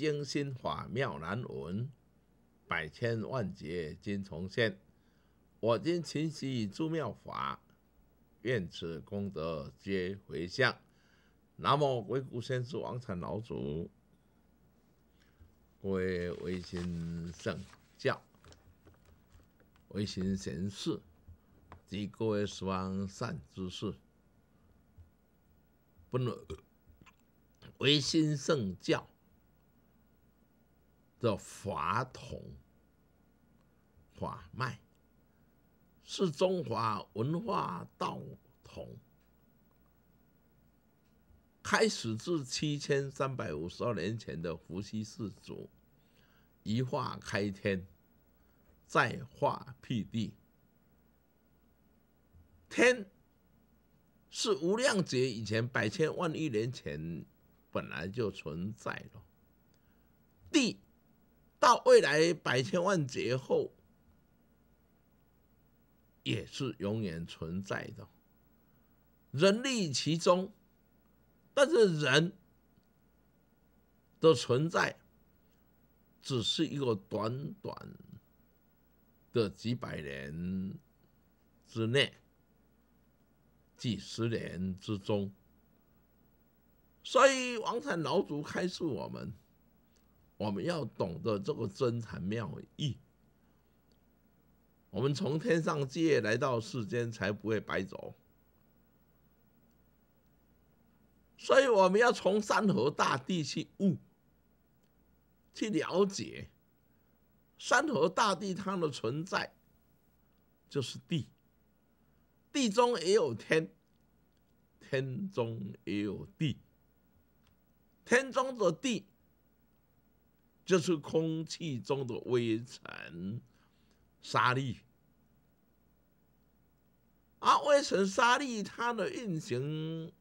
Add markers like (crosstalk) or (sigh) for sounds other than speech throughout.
经心法妙难闻，百千万劫今重现。我今勤习诸妙法，愿此功德皆回向。南无鬼谷先师王禅老祖，为唯心圣教，唯心贤士即各位十方善知识，不能唯心圣教。的法统、法脉，是中华文化道统。开始自七千三百五十二年前的伏羲氏族，一化开天，再化辟地。天是无量劫以前、百千万亿年前本来就存在了，地。到未来百千万劫后，也是永远存在的，人力其中，但是人的存在，只是一个短短的几百年之内，几十年之中，所以王禅老祖开示我们。我们要懂得这个真禅妙义，我们从天上借来到世间，才不会白走。所以我们要从山河大地去悟，去了解山河大地它的存在，就是地，地中也有天，天中也有地，天中的地。就是空气中的微尘、沙粒，啊，微尘、沙粒它的运行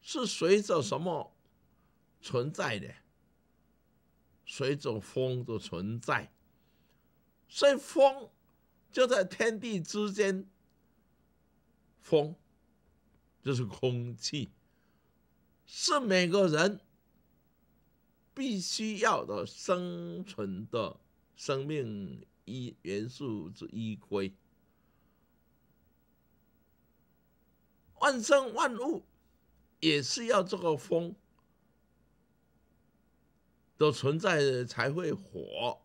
是随着什么存在的？随着风的存在，所以风就在天地之间。风就是空气，是每个人。必须要的生存的生命一元素之一规，万生万物也是要这个风的存在才会火，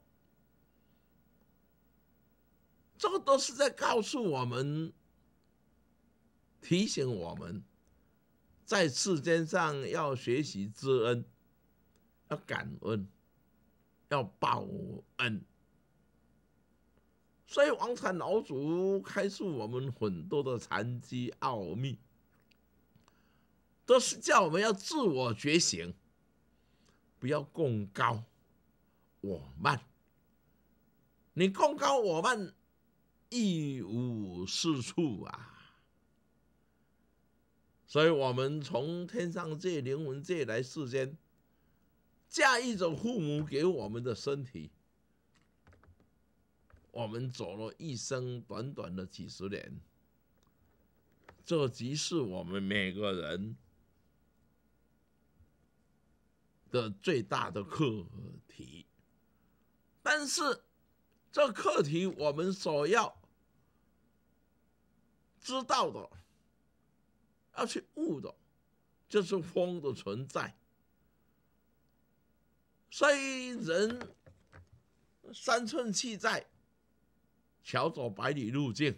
这个都是在告诉我们、提醒我们，在世间上要学习知恩。要感恩，要报恩，所以王禅老祖开示我们很多的禅机奥秘，都是叫我们要自我觉醒，不要共高我慢，你共高我慢一无是处啊！所以我们从天上界、灵魂界来世间。驾驭着父母给我们的身体，我们走了一生短短的几十年，这即是我们每个人的最大的课题。但是，这课题我们所要知道的，要去悟的，就是“风的存在。所以人三寸气在，桥走百里路径，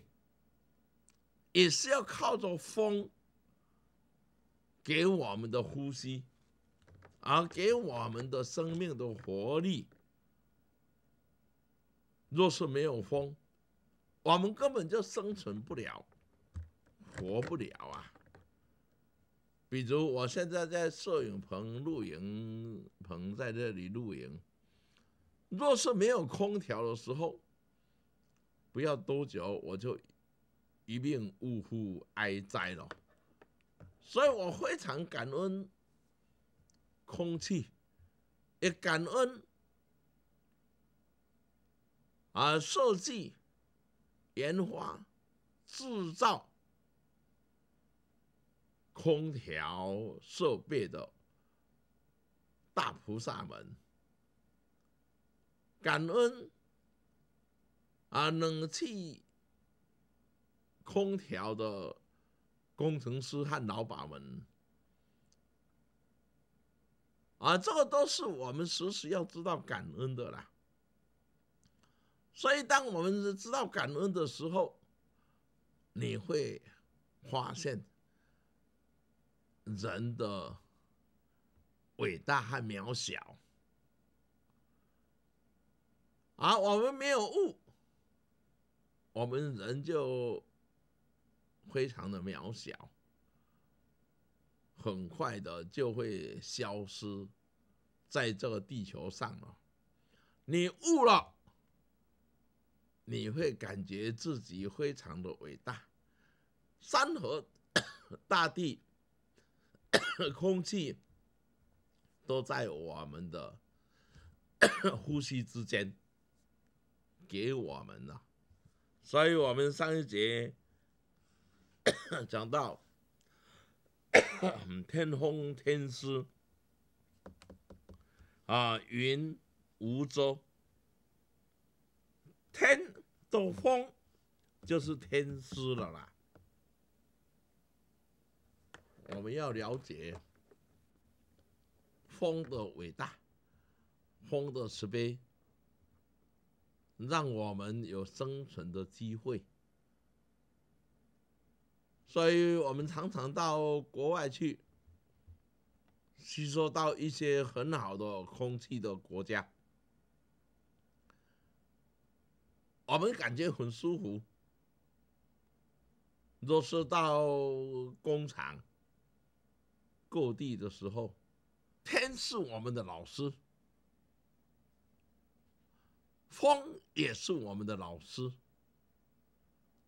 也是要靠着风给我们的呼吸，而给我们的生命的活力。若是没有风，我们根本就生存不了，活不了啊！比如我现在在摄影棚露营棚在这里露营，若是没有空调的时候，不要多久我就一命呜呼哀哉了。所以我非常感恩空气，也感恩，啊设计、研发、制造。空调设备的大菩萨们，感恩啊！冷气、空调的工程师和老板们啊，这个都是我们时时要知道感恩的啦。所以，当我们知道感恩的时候，你会发现。人的伟大和渺小，啊，我们没有悟，我们人就非常的渺小，很快的就会消失在这个地球上了。你悟了，你会感觉自己非常的伟大，山河 (coughs) 大地。(coughs) 空气都在我们的 (coughs) 呼吸之间给我们了，所以我们上一节 (coughs) 讲到天风天师啊，云无舟，天斗风就是天师了啦。我们要了解风的伟大，风的慈悲，让我们有生存的机会。所以，我们常常到国外去，吸收到一些很好的空气的国家，我们感觉很舒服。若是到工厂，各地的时候，天是我们的老师，风也是我们的老师，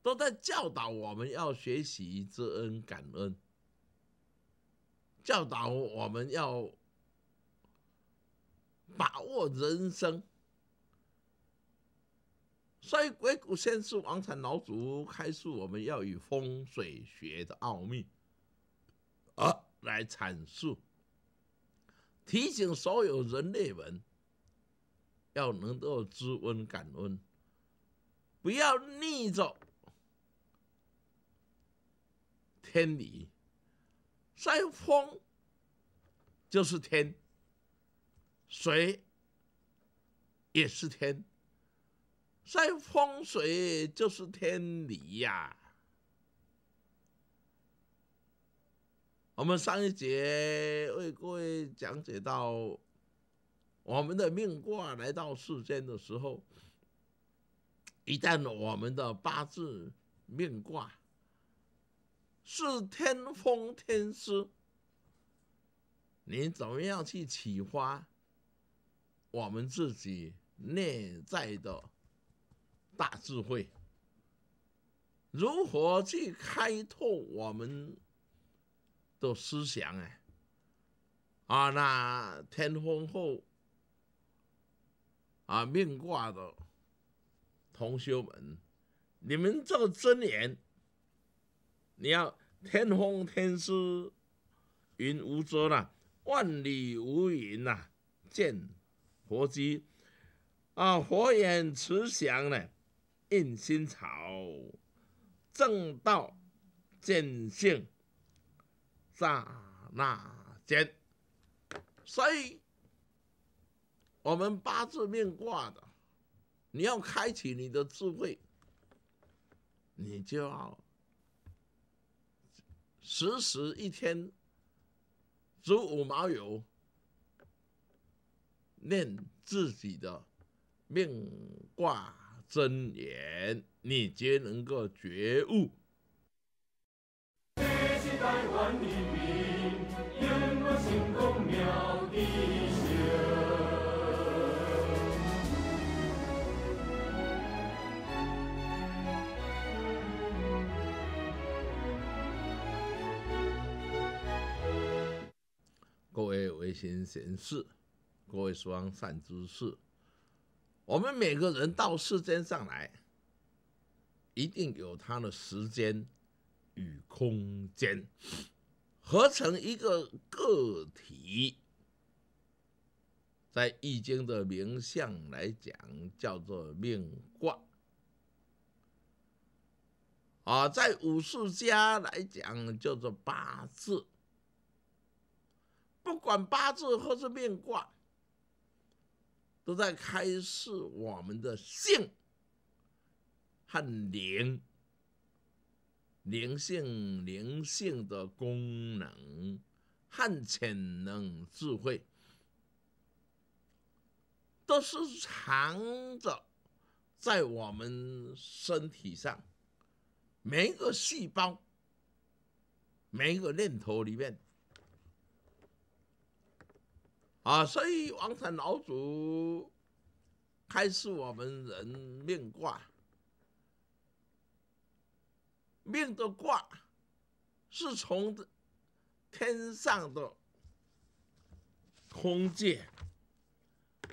都在教导我们要学习知恩感恩，教导我们要把握人生。所以鬼谷先生、王禅老祖开示我们要与风水学的奥秘啊。来阐述，提醒所有人类们要能够知恩感恩，不要逆着天理。山风就是天，水也是天，山风水就是天理呀。我们上一节为各位讲解到，我们的命卦来到世间的时候，一旦我们的八字命卦是天风天师，你怎么样去启发我们自己内在的大智慧？如何去开拓我们？做思想啊，啊！那天风后啊！命卦的同学们，你们做真言，你要天风天师云无遮啦，万里无云呐，见佛机啊，佛眼慈祥呢，印心草正道见性。刹那间，所以，我们八字命卦的，你要开启你的智慧，你就要时时一天，足五毛油，念自己的命卦真言，你皆能够觉悟。各位为行贤士，各位双善之士，我们每个人到世间上来，一定有他的时间。与空间合成一个个体，在易经的名相来讲叫做命卦，啊，在武术家来讲叫做八字，不管八字或是命卦，都在开示我们的性，和灵。灵性、灵性的功能和潜能、智慧，都是藏着在我们身体上，每一个细胞、每一个念头里面。啊，所以王禅老祖开示我们人命卦。命的卦，是从天上的空界，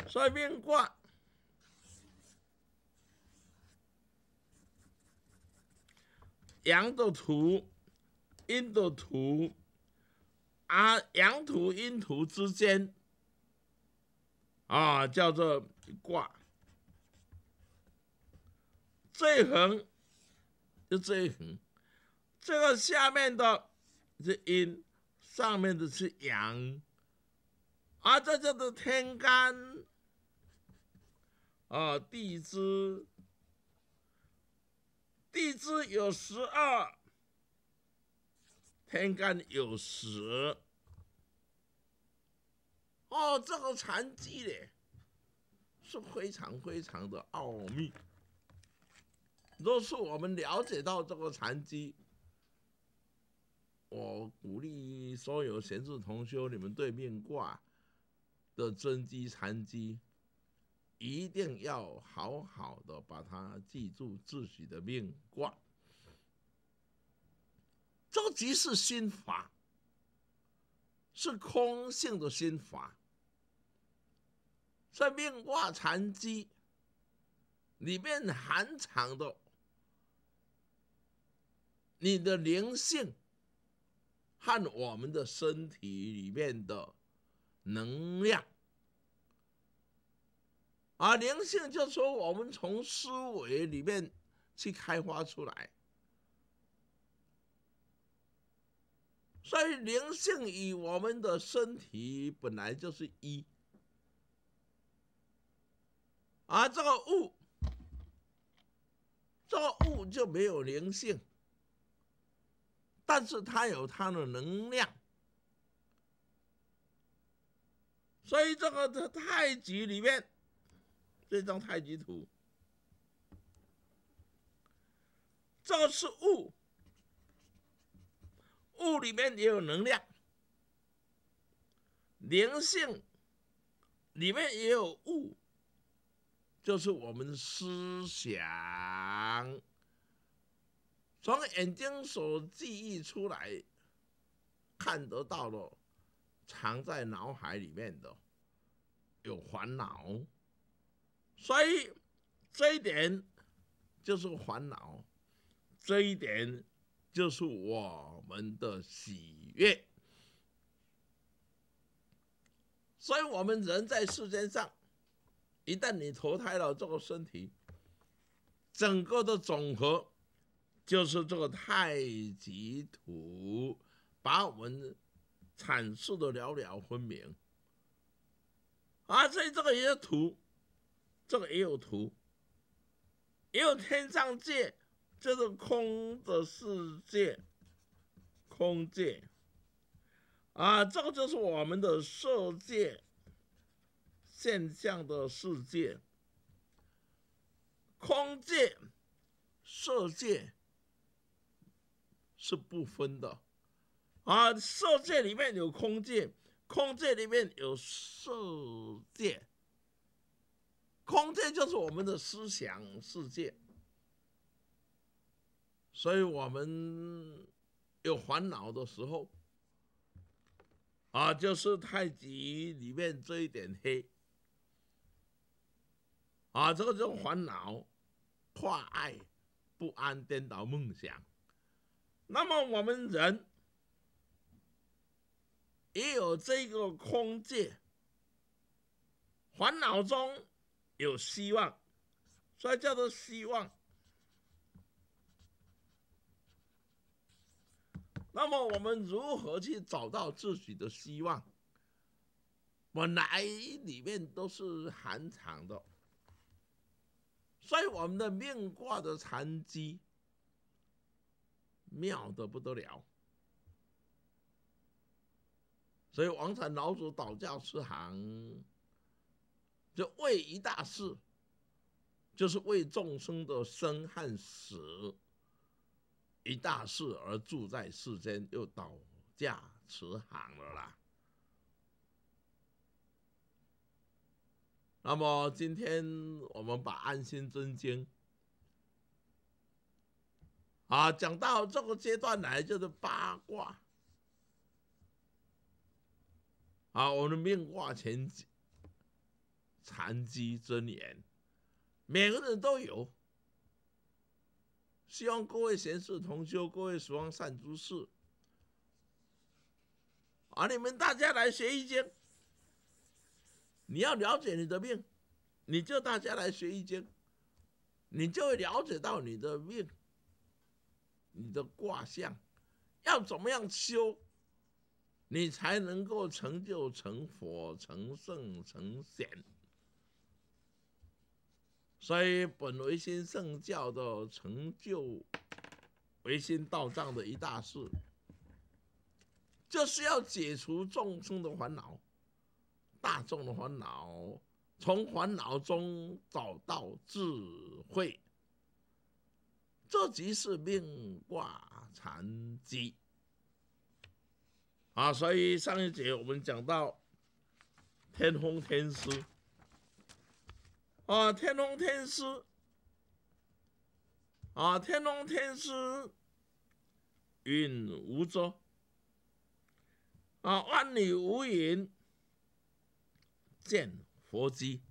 所以命卦阳的图、阴的图，啊，阳图、阴图之间，啊，叫做卦，这横。就这一横，这个下面的是阴，上面的是阳，啊，这就是天干，啊，地支，地支有十二，天干有十，哦，这个残疾嘞，是非常非常的奥秘。若是我们了解到这个禅机，我鼓励所有闲置同修，你们对面挂的真机禅机，一定要好好的把它记住自己的命挂。这即是心法，是空性的心法，在命卦禅机里面含藏的。你的灵性和我们的身体里面的能量，啊，灵性就说我们从思维里面去开发出来，所以灵性与我们的身体本来就是一，而这个物，这个物就没有灵性。但是它有它的能量，所以这个这太极里面这张太极图，个是物，物里面也有能量，灵性里面也有物，就是我们思想。从眼睛所记忆出来，看得到的，藏在脑海里面的有烦恼，所以这一点就是烦恼，这一点就是我们的喜悦。所以，我们人在世间上，一旦你投胎了这个身体，整个的总和。就是这个太极图，把我们阐述的了了分明，啊，所以这个也是图，这个也有图，也有天上界，就是空的世界，空界，啊，这个就是我们的色界，现象的世界，空界，色界。是不分的，啊，色界里面有空界，空界里面有色界，空界就是我们的思想世界。所以我们有烦恼的时候，啊，就是太极里面这一点黑，啊，这个就烦恼、怕爱、不安、颠倒梦想。那么我们人也有这个空界，烦恼中有希望，所以叫做希望。那么我们如何去找到自己的希望？本来里面都是寒场的，所以我们的命挂的残疾。妙的不得了，所以王禅老祖倒驾慈航，就为一大事，就是为众生的生和死一大事而住在世间，又倒驾慈航了啦。那么今天我们把安心真经。啊，讲到这个阶段来就是八卦。啊，我们的命卦前景，长吉真言，每个人都有。希望各位贤士同修，各位希望善诸事。啊，你们大家来学易经，你要了解你的命，你就大家来学易经，你就会了解到你的命。你的卦象要怎么样修，你才能够成就成佛、成圣、成贤？所以，本唯心圣教的成就唯心道藏的一大事，就是要解除众生的烦恼、大众的烦恼，从烦恼中找到智慧。这即是命挂残机，啊，所以上一节我们讲到天风天师，啊，天龙天师，啊，天龙天师运无舟啊，万里无云见佛机，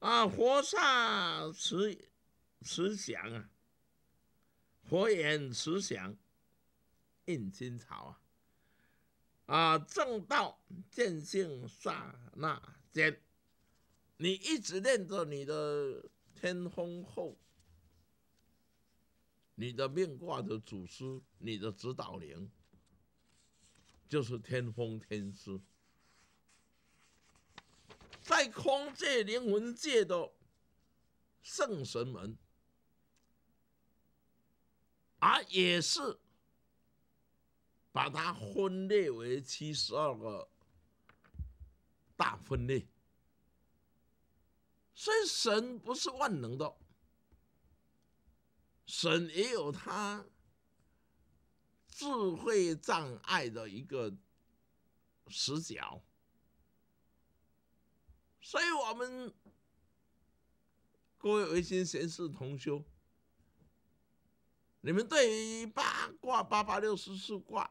啊，菩煞慈。慈祥啊，佛眼慈祥，印心草啊，啊，正道见性刹那间，你一直念着你的天风后，你的命卦的祖师，你的指导灵，就是天风天师，在空界、灵魂界的圣神们。啊，也是把它分裂为七十二个大分类，所以神不是万能的，神也有他智慧障碍的一个死角，所以我们各位维新贤士同修。你们对于八卦八八六十四卦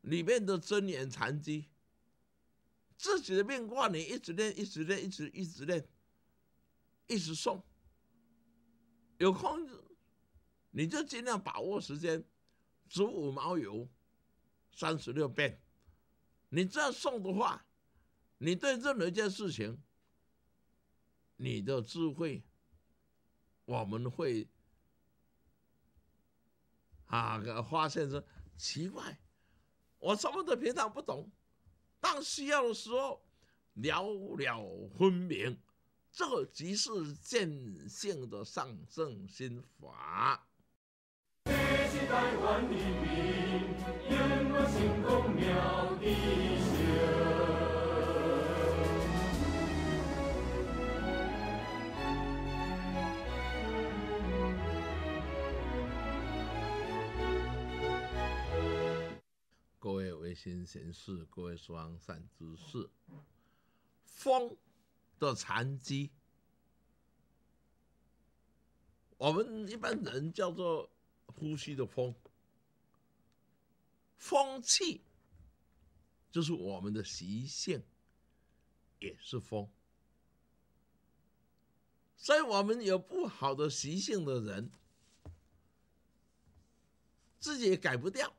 里面的真言禅机，自己的命卦，你一直练，一直练，一直一直练，一直送。有空你就尽量把握时间，煮五毛油，三十六变。你这样送的话，你对任何一件事情，你的智慧，我们会。啊！发现说奇怪，我什么都平常不懂，但需要的时候了了分明，这个即是见性的上圣心法。心贤事，各位双善之事。风的残机，我们一般人叫做呼吸的风，风气就是我们的习性，也是风。所以，我们有不好的习性的人，自己也改不掉。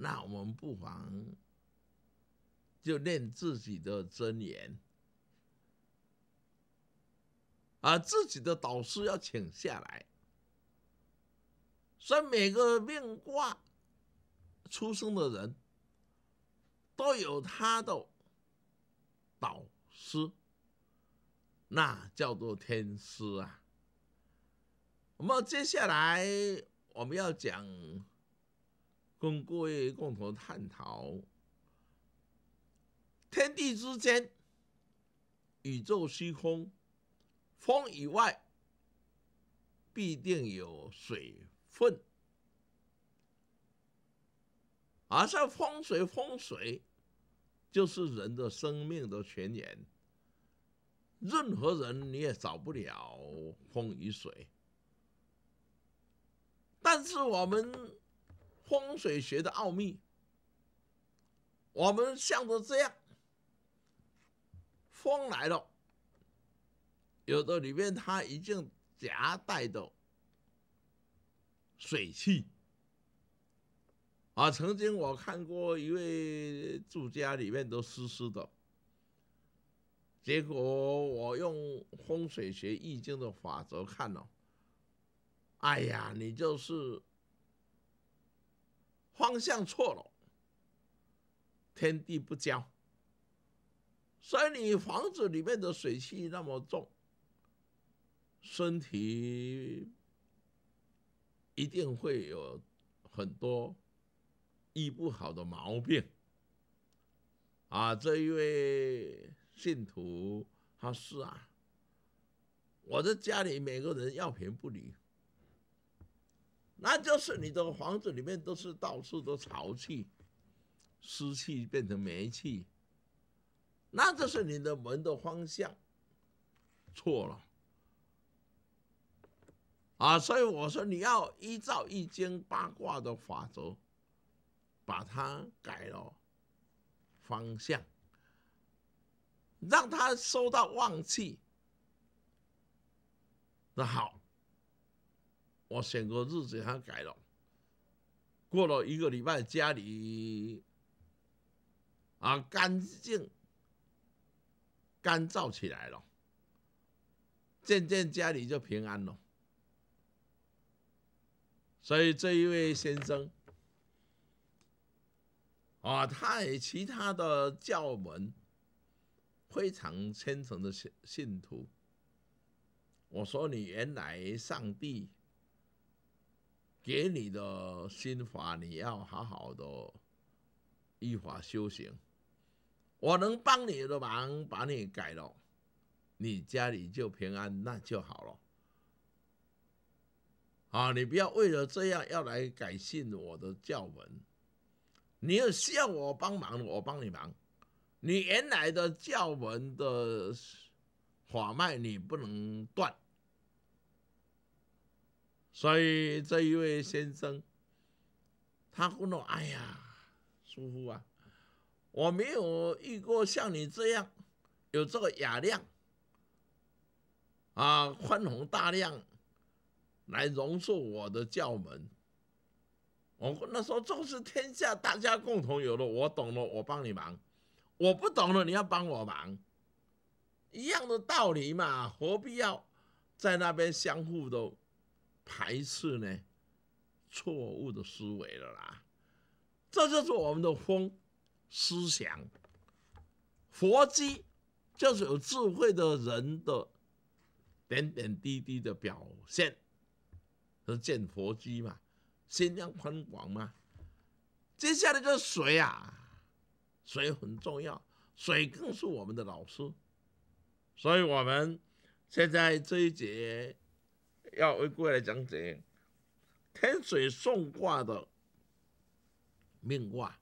那我们不妨就练自己的真言，啊，自己的导师要请下来，所以每个命卦出生的人都有他的导师，那叫做天师啊。我么接下来我们要讲。跟各位共同探讨，天地之间，宇宙虚空，风以外必定有水分，而像风水风水就是人的生命的泉源，任何人你也少不了风与水，但是我们。风水学的奥秘，我们像着这样，风来了，有的里面它已经夹带着水气。啊，曾经我看过一位住家里面都湿湿的，结果我用风水学易经的法则看了，哎呀，你就是。方向错了，天地不交，所以你房子里面的水气那么重，身体一定会有很多医不好的毛病。啊，这一位信徒，他是啊，我的家里每个人药品不离。那就是你的房子里面都是到处都潮气、湿气变成霉气，那就是你的门的方向错了啊！所以我说你要依照《易经》八卦的法则，把它改了方向，让它收到旺气，那好。我选个日子，他改了。过了一个礼拜，家里啊干净、干燥起来了，渐渐家里就平安了。所以这一位先生啊，他其他的教门非常虔诚的信信徒。我说你原来上帝。给你的心法，你要好好的依法修行。我能帮你的忙，把你改了，你家里就平安，那就好了。啊，你不要为了这样要来改信我的教文。你要需要我帮忙，我帮你忙。你原来的教文的法脉，你不能断。所以这一位先生，他问我：“哎呀，叔父啊，我没有遇过像你这样有这个雅量啊，宽宏大量来容受我的教门。我那时候重视天下大家共同有的，我懂了，我帮你忙；我不懂了，你要帮我忙，一样的道理嘛，何必要在那边相互都？”排斥呢？错误的思维了啦！这就是我们的风思想。佛机就是有智慧的人的点点滴滴的表现，是见佛机嘛？心量宽广嘛？接下来就是水啊，水很重要，水更是我们的老师。所以我们现在这一节。要回归来讲解天水送卦的命卦，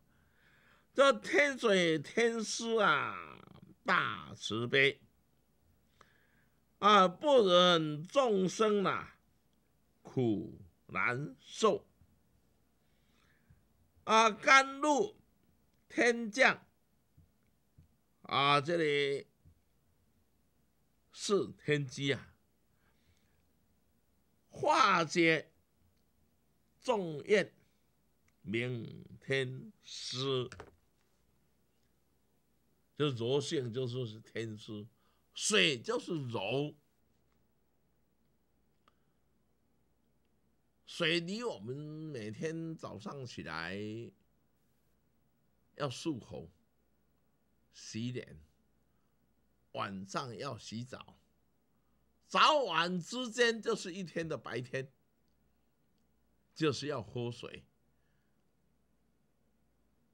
这天水天师啊，大慈悲啊，不忍众生啊苦难受啊，甘露天降啊，这里是天机啊。化解众怨，明天师就柔性，就说是天师。水就是柔，水离我们每天早上起来要漱口、洗脸，晚上要洗澡。早晚之间就是一天的白天，就是要喝水。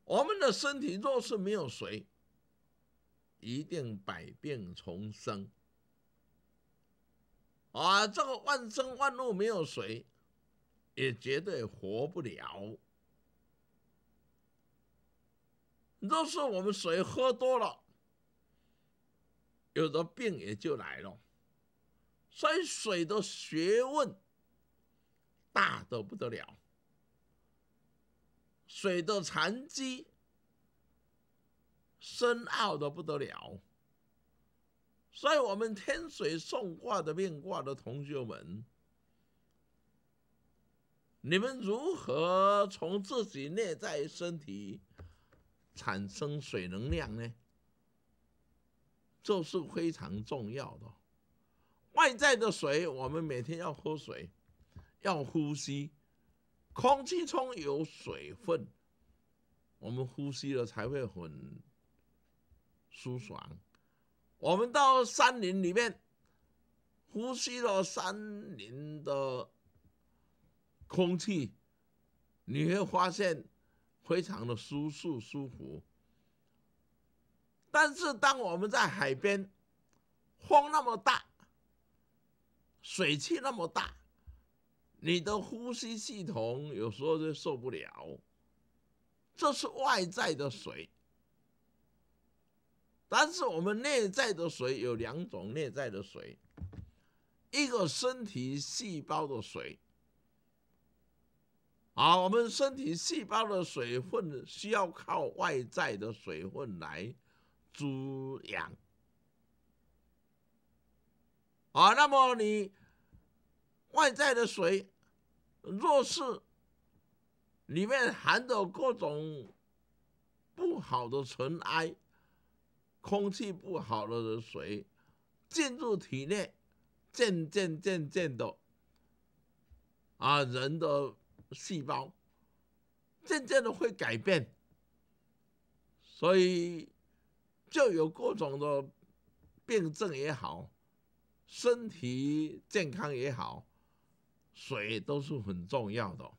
我们的身体若是没有水，一定百病丛生。啊，这个万生万物没有水，也绝对活不了。若是我们水喝多了，有的病也就来了。所以水的学问大的不得了，水的禅机深奥的不得了。所以我们天水送卦的变卦的同学们，你们如何从自己内在身体产生水能量呢？这是非常重要的。外在的水，我们每天要喝水，要呼吸，空气中有水分，我们呼吸了才会很舒爽。我们到山林里面，呼吸了山林的空气，你会发现非常的舒适舒服。但是当我们在海边，风那么大。水气那么大，你的呼吸系统有时候就受不了。这是外在的水，但是我们内在的水有两种内在的水，一个身体细胞的水。好，我们身体细胞的水分需要靠外在的水分来滋养。啊，那么你外在的水，若是里面含着各种不好的尘埃，空气不好了的水进入体内，渐渐渐渐的，啊，人的细胞渐渐的会改变，所以就有各种的病症也好。身体健康也好，水都是很重要的。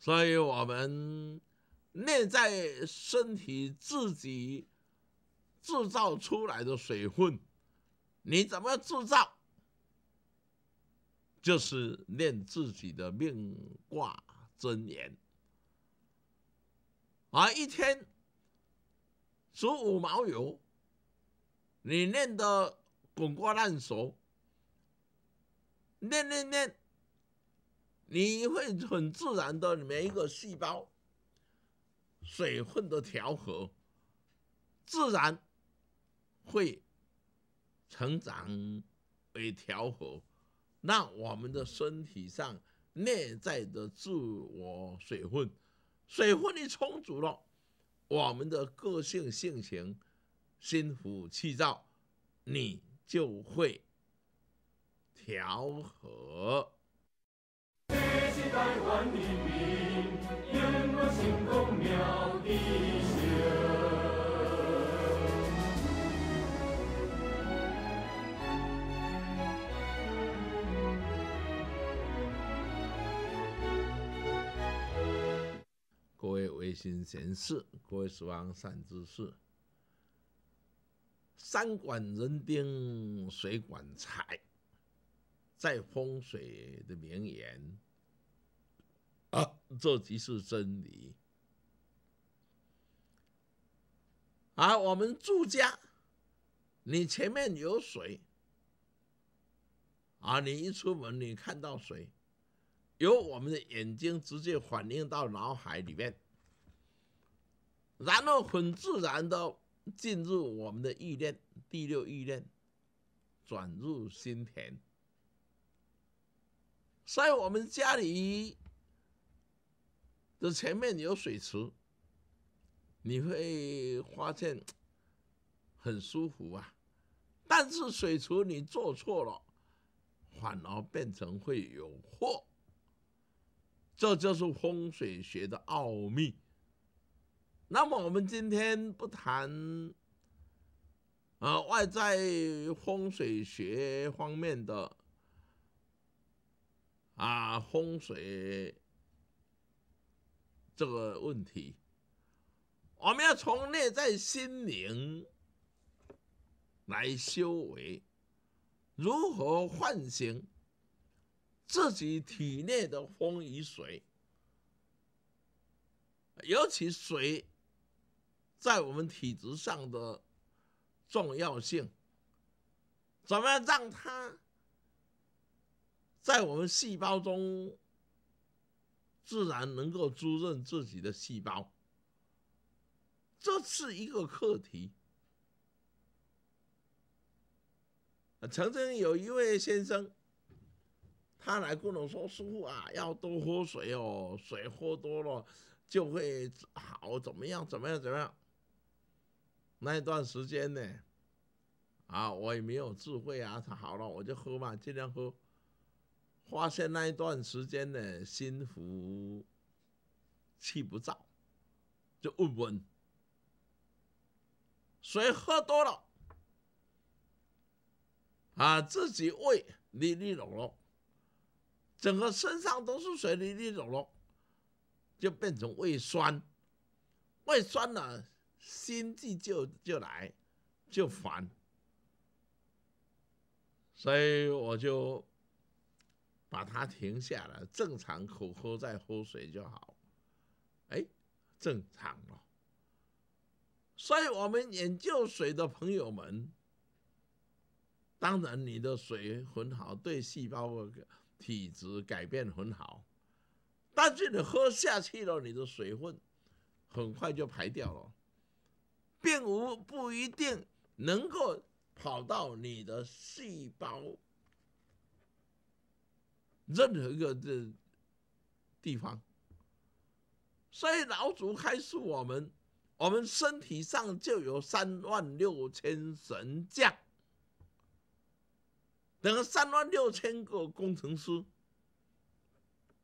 所以我们内在身体自己制造出来的水分，你怎么制造？就是念自己的命卦真言，啊，一天十五毛油。你练得滚瓜烂熟，练练练，你会很自然的，每一个细胞水分的调和，自然会成长为调和，那我们的身体上内在的自我水分，水分一充足了，我们的个性性情。心浮气躁，你就会调和。各位微心贤士，各位十方善知识。山管人丁，水管财。在风水的名言，啊，这即是真理。啊，我们住家，你前面有水，啊，你一出门你看到水，由我们的眼睛直接反映到脑海里面，然后很自然的。进入我们的意念，第六意念转入心田。在我们家里的前面有水池，你会发现很舒服啊。但是，水池你做错了，反而变成会有祸。这就是风水学的奥秘。那么我们今天不谈，啊，外在风水学方面的，啊，风水这个问题，我们要从内在心灵来修为，如何唤醒自己体内的风与水，尤其水。在我们体质上的重要性，怎么让它在我们细胞中自然能够滋润自己的细胞？这是一个课题。曾经有一位先生，他来跟我说：“师傅啊，要多喝水哦，水喝多了就会好，怎么样？怎么样？怎么样？”那一段时间呢，啊，我也没有智慧啊。好了，我就喝嘛，尽量喝。发现那一段时间呢，心浮气不躁，就问问。水喝多了啊，自己胃里里溶溶，整个身上都是水里里溶溶，就变成胃酸。胃酸了。心悸就就来，就烦，所以我就把它停下了，正常口喝再喝水就好。哎，正常了。所以我们研究水的朋友们，当然你的水很好，对细胞的体质改变很好，但是你喝下去了，你的水分很快就排掉了。并无不一定能够跑到你的细胞任何一个的地方，所以老祖开示我们：，我们身体上就有三万六千神将，等三万六千个工程师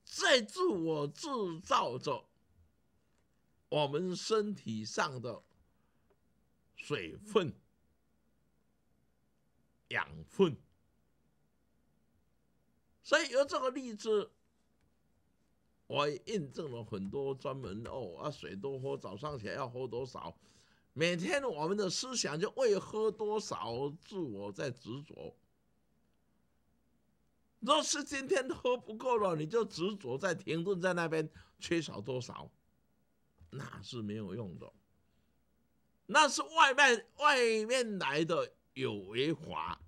在自我制造着我们身体上的。水分、养分，所以由这个例子，我印证了很多专门哦，啊，水多喝，早上起来要喝多少？每天我们的思想就为喝多少，自我在执着。若是今天喝不够了，你就执着在停顿在那边，缺少多少，那是没有用的。那是外面外面来的有为法，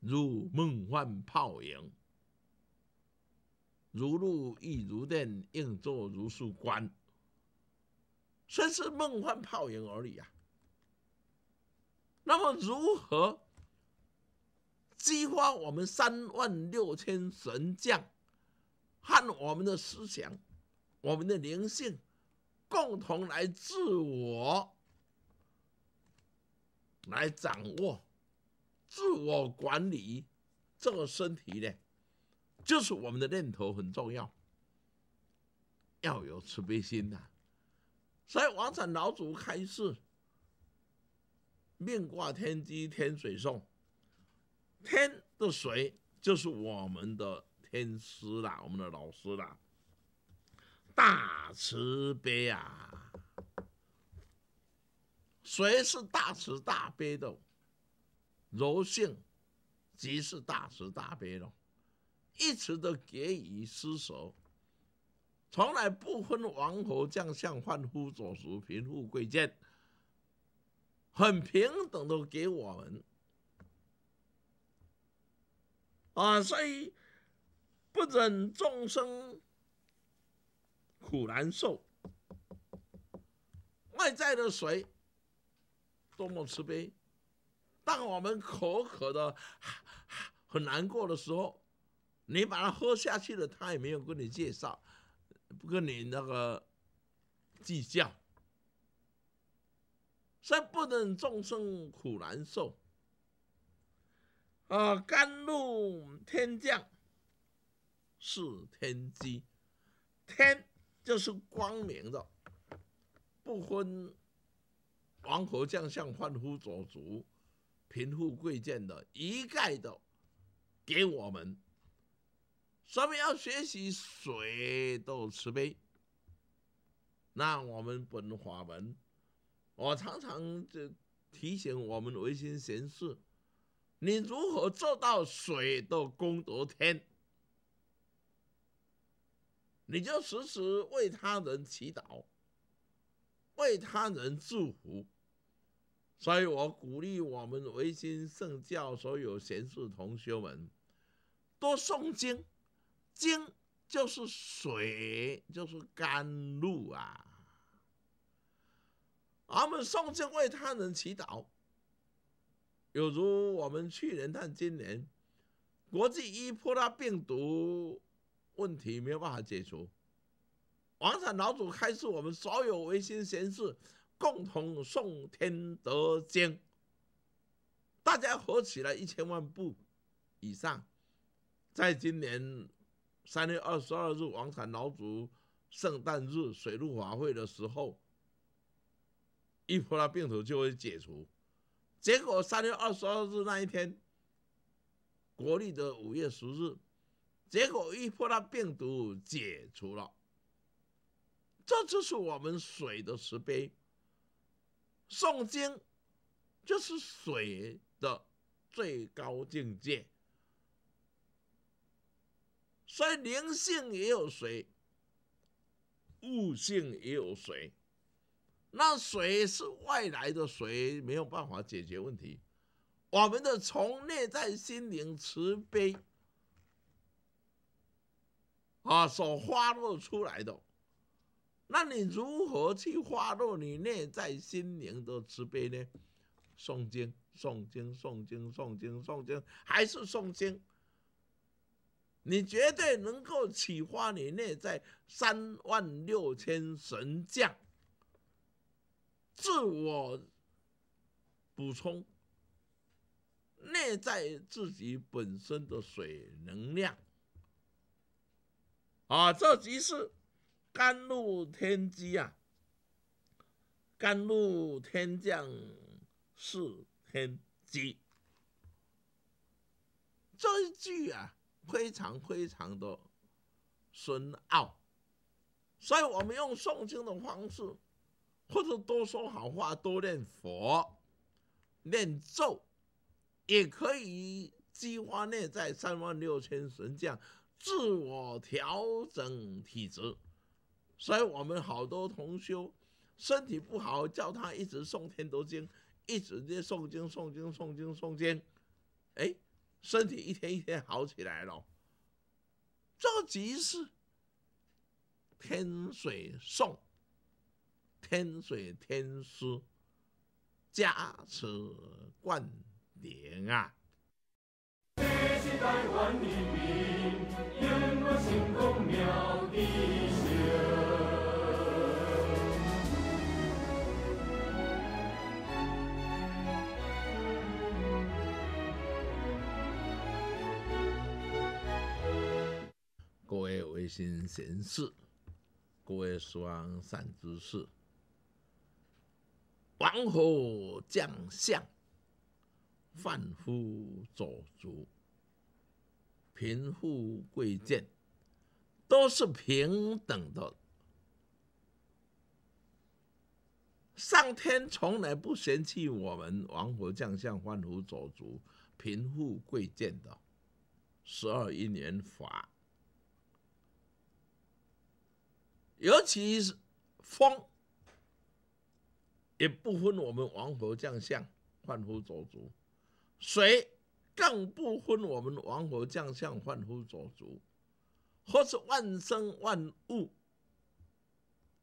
如梦幻泡影，如露亦如电，应作如是观，全是梦幻泡影而已啊。那么如何激发我们三万六千神将和我们的思想、我们的灵性，共同来自我？来掌握自我管理这个身体的，就是我们的念头很重要，要有慈悲心呐。所以王禅老祖开示：“面挂天机，天水送天的水，就是我们的天师啦，我们的老师啦，大慈悲啊。”谁是大慈大悲的？柔性，即是大慈大悲了。一直都给予施舍，从来不分王侯将相、欢夫佐属、贫富贵贱，很平等的给我们啊！所以不忍众生苦难受，外在的谁？多么慈悲！当我们口渴的、很难过的时候，你把它喝下去了，他也没有跟你介绍，不跟你那个计较，所以不能众生苦难受。啊，甘露天降是天机，天就是光明的，不分王侯将相，欢呼走卒、贫富贵贱的一概的给我们，说明要学习水斗慈悲。那我们本法门，我常常就提醒我们唯心行事。你如何做到水斗功德天？你就时时为他人祈祷，为他人祝福。所以我鼓励我们维新圣教所有贤士同学们多诵经，经就是水，就是甘露啊！阿们，诵经为他人祈祷。有如我们去年看今年，国际一破拉病毒问题没有办法解除，王禅老祖开示我们所有维新贤士。共同诵《天德经》，大家合起来一千万步以上，在今年三月二十二日王禅老祖圣诞日水陆法会的时候，一波拉病毒就会解除。结果三月二十二日那一天，国历的五月十日，结果一波拉病毒解除了。这就是我们水的慈悲。诵经就是水的最高境界，所以灵性也有水，悟性也有水。那水是外来的水，没有办法解决问题。我们的从内在心灵慈悲啊所发露出来的。那你如何去发动你内在心灵的慈悲呢？诵经，诵经，诵经，诵经，诵经，还是诵经，你绝对能够启发你内在三万六千神将，自我补充内在自己本身的水能量啊！这即是。甘露天机啊，甘露天降是天机。这一句啊，非常非常的深奥，所以我们用诵经的方式，或者多说好话，多念佛、念咒，也可以激发内在三万六千神将自我调整体质。所以我们好多同修身体不好，叫他一直诵《天头经》，一直念诵经、诵经、诵经、诵经，哎，身体一天一天好起来了。这即是天水送，天水天师加持灌顶啊！心行事，各位说善之事，王侯将相，贩夫走卒，贫富贵贱，都是平等的。上天从来不嫌弃我们王侯将相、贩夫走卒、贫富贵贱的十二因缘法。尤其是风，也不分我们王侯将相、贩夫走卒；水更不分我们王侯将相、贩夫走卒，或是万生万物，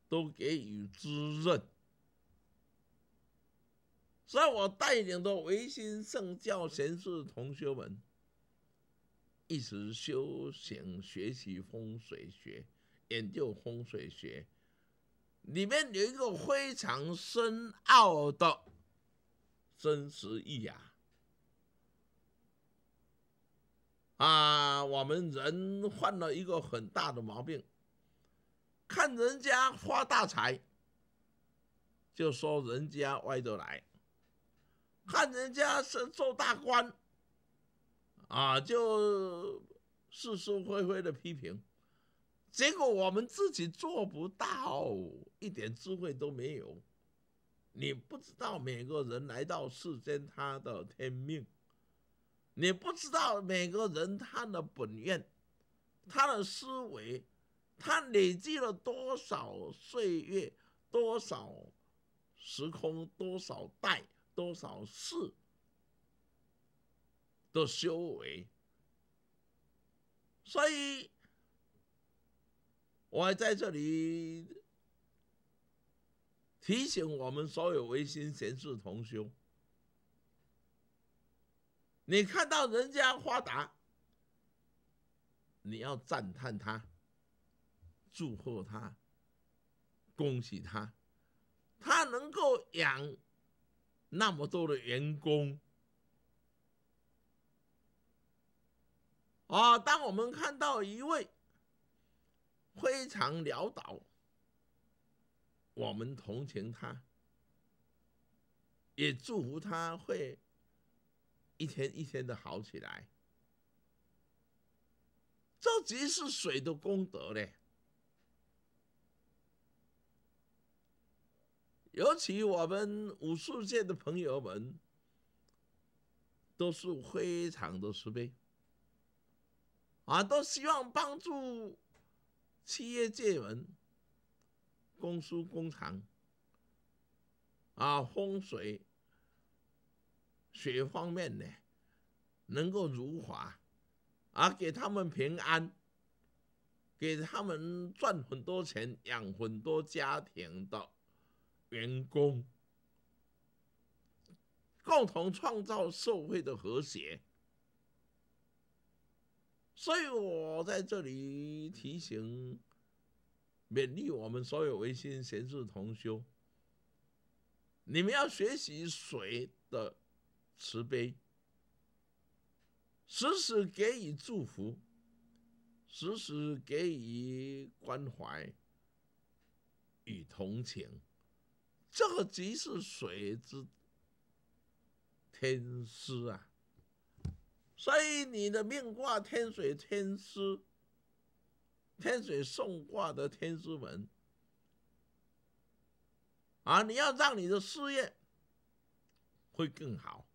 都给予滋润。所以我带领着唯心圣教贤士同学们，一直修行学习风水学。研究风水学，里面有一个非常深奥的真实义啊。啊，我们人犯了一个很大的毛病，看人家发大财，就说人家歪着来；看人家是做大官，啊，就是是非非的批评。结果我们自己做不到，一点智慧都没有。你不知道每个人来到世间他的天命，你不知道每个人他的本愿，他的思维，他累积了多少岁月、多少时空、多少代、多少世的修为，所以。我还在这里提醒我们所有唯心贤士同修：你看到人家发达，你要赞叹他、祝贺他、恭喜他，他能够养那么多的员工啊！当我们看到一位，非常潦倒，我们同情他，也祝福他会一天一天的好起来。这即是水的功德嘞，尤其我们武术界的朋友们，都是非常的慈悲啊，都希望帮助。企业界人、公司、工厂啊，风水学方面呢，能够如法，啊，给他们平安，给他们赚很多钱，养很多家庭的员工，共同创造社会的和谐。所以我在这里提醒、勉励我们所有微信学士同修，你们要学习水的慈悲，时时给予祝福，时时给予关怀与同情。这个即是水之天师啊！所以你的命卦天水天师，天水送卦的天师门，啊，你要让你的事业会更好，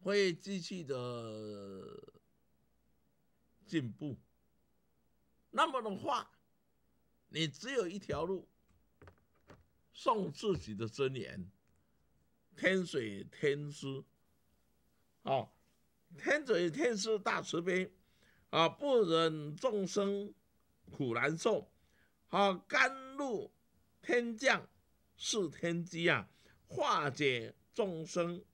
会继续的进步，那么的话，你只有一条路，送自己的尊严，天水天师，啊。天与天师大慈悲，啊，不忍众生苦难受，啊，甘露天降是天机啊，化解众生，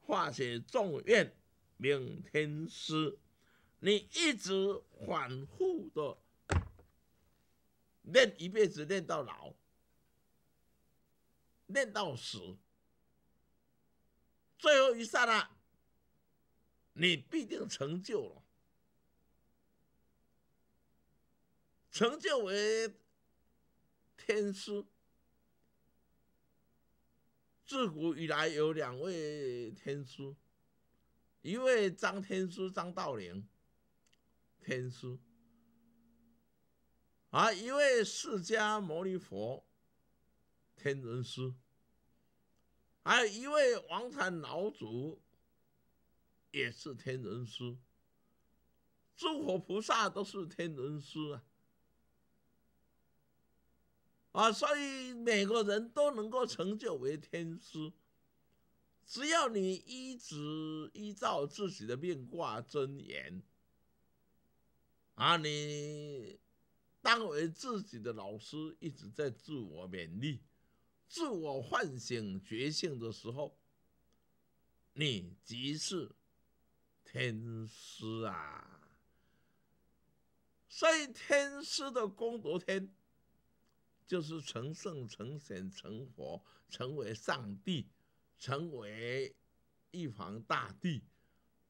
化解众怨，明天师。你一直反复的练，一辈子练到老，练到死，最后一刹那。你必定成就了，成就为天师。自古以来有两位天师，一位张天师张道陵，天师；啊，一位释迦牟尼佛，天人师；还有一位王禅老祖。也是天人师，诸佛菩萨都是天人师啊！啊，所以每个人都能够成就为天师，只要你一直依照自己的命卦真言，啊，你当为自己的老师，一直在自我勉励、自我唤醒觉性的时候，你即是。天师啊，所以天师的功德天，就是成圣、成贤、成佛，成为上帝，成为一皇大帝，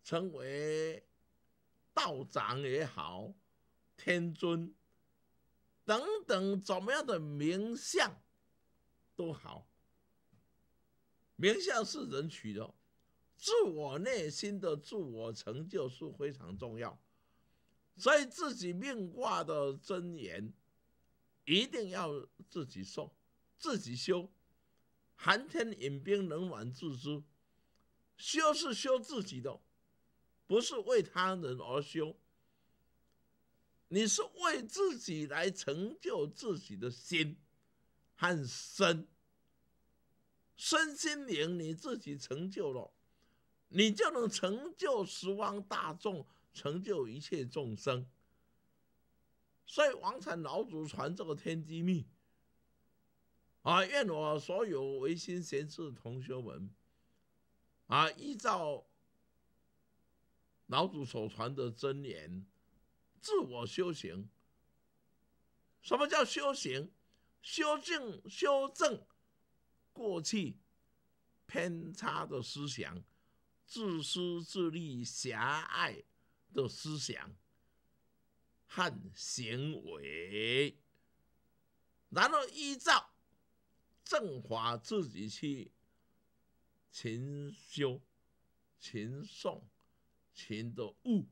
成为道长也好，天尊等等怎么样的名相都好，名相是人取的。自我内心的自我成就是非常重要，所以自己命卦的真言一定要自己受、自己修。寒天饮冰，冷暖自知。修是修自己的，不是为他人而修。你是为自己来成就自己的心和身，身心灵你自己成就了。你就能成就十方大众，成就一切众生。所以王禅老祖传这个天机密啊，愿我所有唯心贤士同学们啊，依照老祖所传的真言，自我修行。什么叫修行？修正修正过去偏差的思想。自私自利、狭隘的思想和行为，然后依照正法自己去勤修、勤诵、勤的悟，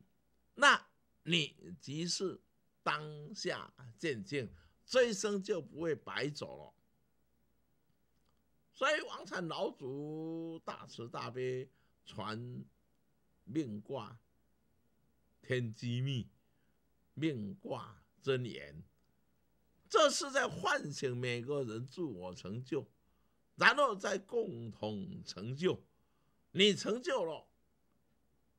那你即是当下见进，这一生就不会白走了。所以王禅老祖大慈大悲。传命卦天机密，命卦真言，这是在唤醒每个人自我成就，然后再共同成就。你成就了，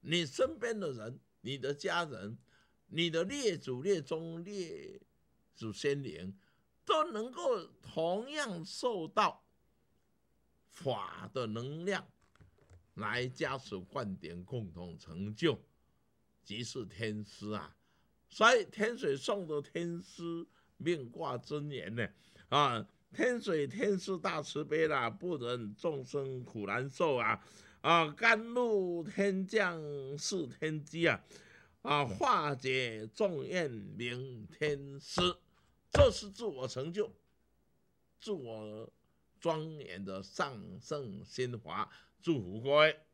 你身边的人、你的家人、你的列祖列宗、列祖先灵，都能够同样受到法的能量。来加持灌顶，共同成就，即是天师啊！所以天水送的天师命卦尊严呢，啊，天水天师大慈悲啦，不忍众生苦难受啊！啊，甘露天降是天机啊！啊，化解众怨名天师，这是自我成就，自我庄严的上圣仙华。祝福各位。